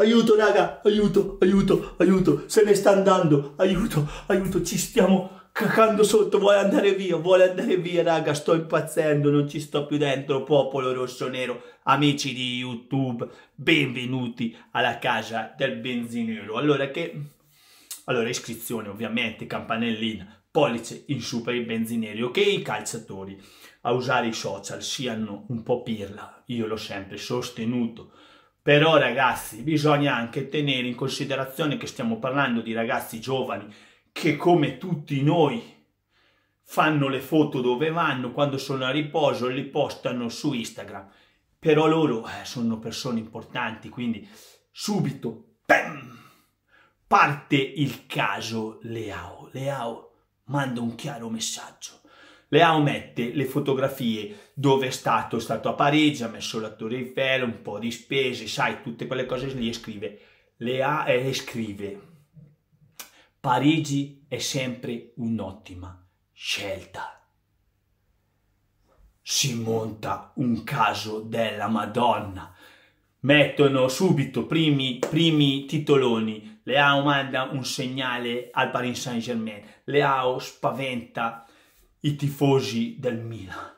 Aiuto raga, aiuto, aiuto, aiuto, se ne sta andando, aiuto, aiuto, ci stiamo cacando sotto, vuole andare via, vuole andare via raga, sto impazzendo, non ci sto più dentro, popolo rosso-nero, amici di YouTube, benvenuti alla casa del benzinero. Allora che... Allora iscrizione ovviamente, campanellina, pollice in su per il benzinero, che i calciatori a usare i social siano un po' pirla, io l'ho sempre sostenuto, però ragazzi, bisogna anche tenere in considerazione che stiamo parlando di ragazzi giovani che come tutti noi fanno le foto dove vanno, quando sono a riposo le postano su Instagram. Però loro eh, sono persone importanti, quindi subito bam, parte il caso Leao. Leao manda un chiaro messaggio le mette le fotografie dove è stato, è stato a Parigi, ha messo la Torre Eiffel, un po' di spese, sai, tutte quelle cose lì e scrive, le ha scrive, Parigi è sempre un'ottima scelta. Si monta un caso della Madonna. Mettono subito primi, primi titoloni. Leao manda un segnale al Paris Saint-Germain. Leao spaventa i tifosi del Milan.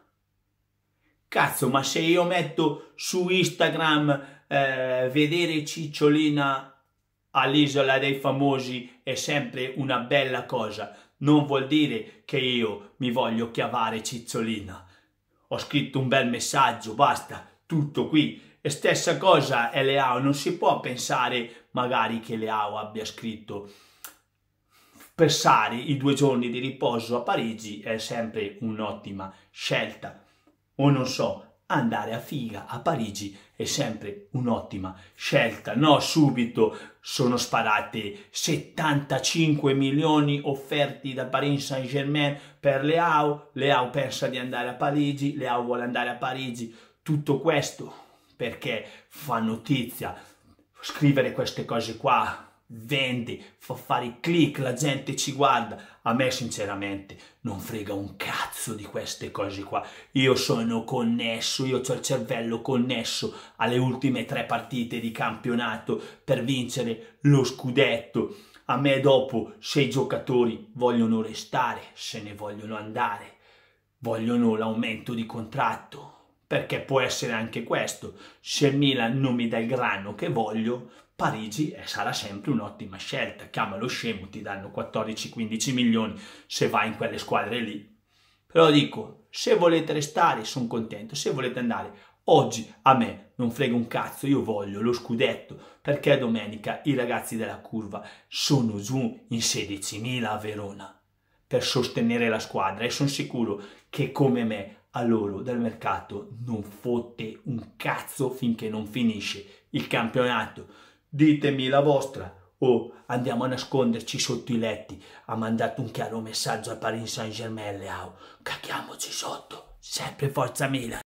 Cazzo, ma se io metto su Instagram eh, vedere Cicciolina all'isola dei famosi è sempre una bella cosa. Non vuol dire che io mi voglio chiavare Cicciolina. Ho scritto un bel messaggio, basta, tutto qui. E stessa cosa è Leao, non si può pensare magari che Leao abbia scritto passare i due giorni di riposo a Parigi è sempre un'ottima scelta. O non so, andare a figa a Parigi è sempre un'ottima scelta. No, subito sono sparate 75 milioni offerti da Paris Saint-Germain per Leao. Leao pensa di andare a Parigi, Leao vuole andare a Parigi. Tutto questo perché fa notizia. Scrivere queste cose qua vende, fa fare click, la gente ci guarda. A me sinceramente non frega un cazzo di queste cose qua. Io sono connesso, io ho il cervello connesso alle ultime tre partite di campionato per vincere lo scudetto. A me dopo, se i giocatori vogliono restare, se ne vogliono andare, vogliono l'aumento di contratto, perché può essere anche questo. Se Milan non mi dà il grano che voglio, Parigi eh, sarà sempre un'ottima scelta. Chiama lo scemo, ti danno 14-15 milioni se vai in quelle squadre lì. Però dico, se volete restare, sono contento. Se volete andare, oggi a me non frega un cazzo, io voglio lo scudetto, perché domenica i ragazzi della curva sono giù in 16.000 a Verona per sostenere la squadra e sono sicuro che come me a loro dal mercato non fotte un cazzo finché non finisce il campionato. Ditemi la vostra o andiamo a nasconderci sotto i letti. Ha mandato un chiaro messaggio a Paris Saint-Germain, Leao. Cacchiamoci sotto. Sempre forza Milan.